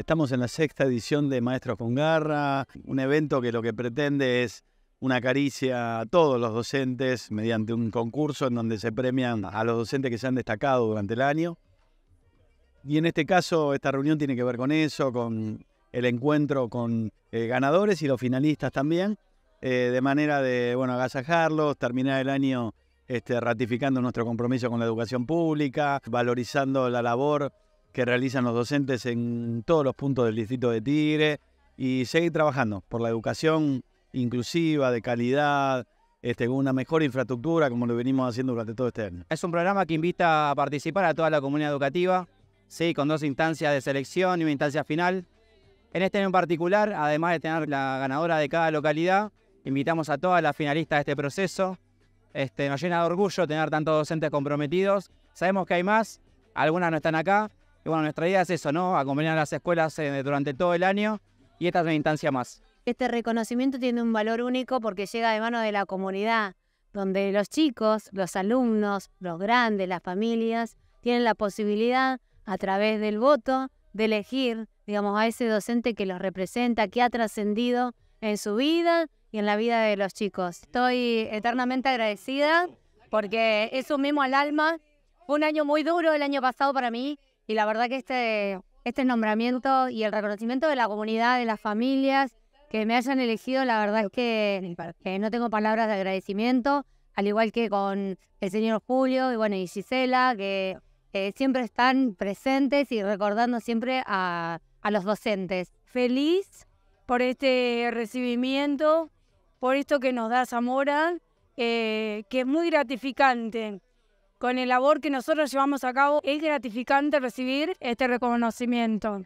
Estamos en la sexta edición de Maestros con Garra, un evento que lo que pretende es una caricia a todos los docentes mediante un concurso en donde se premian a los docentes que se han destacado durante el año. Y en este caso, esta reunión tiene que ver con eso, con el encuentro con eh, ganadores y los finalistas también, eh, de manera de, bueno, agasajarlos, terminar el año este, ratificando nuestro compromiso con la educación pública, valorizando la labor que realizan los docentes en todos los puntos del distrito de Tigre y seguir trabajando por la educación inclusiva, de calidad, este, con una mejor infraestructura como lo venimos haciendo durante todo este año. Es un programa que invita a participar a toda la comunidad educativa, ¿sí? con dos instancias de selección y una instancia final. En este año en particular, además de tener la ganadora de cada localidad, invitamos a todas las finalistas de este proceso. Este, nos llena de orgullo tener tantos docentes comprometidos. Sabemos que hay más, algunas no están acá, bueno, nuestra idea es eso, ¿no? Acompañar a las escuelas eh, durante todo el año y esta es mi instancia más. Este reconocimiento tiene un valor único porque llega de mano de la comunidad, donde los chicos, los alumnos, los grandes, las familias, tienen la posibilidad a través del voto de elegir, digamos, a ese docente que los representa, que ha trascendido en su vida y en la vida de los chicos. Estoy eternamente agradecida porque eso mismo al alma. Fue un año muy duro el año pasado para mí, y la verdad que este, este nombramiento y el reconocimiento de la comunidad, de las familias que me hayan elegido, la verdad es que, no tengo palabras de agradecimiento, al igual que con el señor Julio y bueno, Gisela, que eh, siempre están presentes y recordando siempre a, los docentes. Feliz por este recibimiento, por esto que nos da Zamora, eh, que es muy gratificante con el labor que nosotros llevamos a cabo, es gratificante recibir este reconocimiento.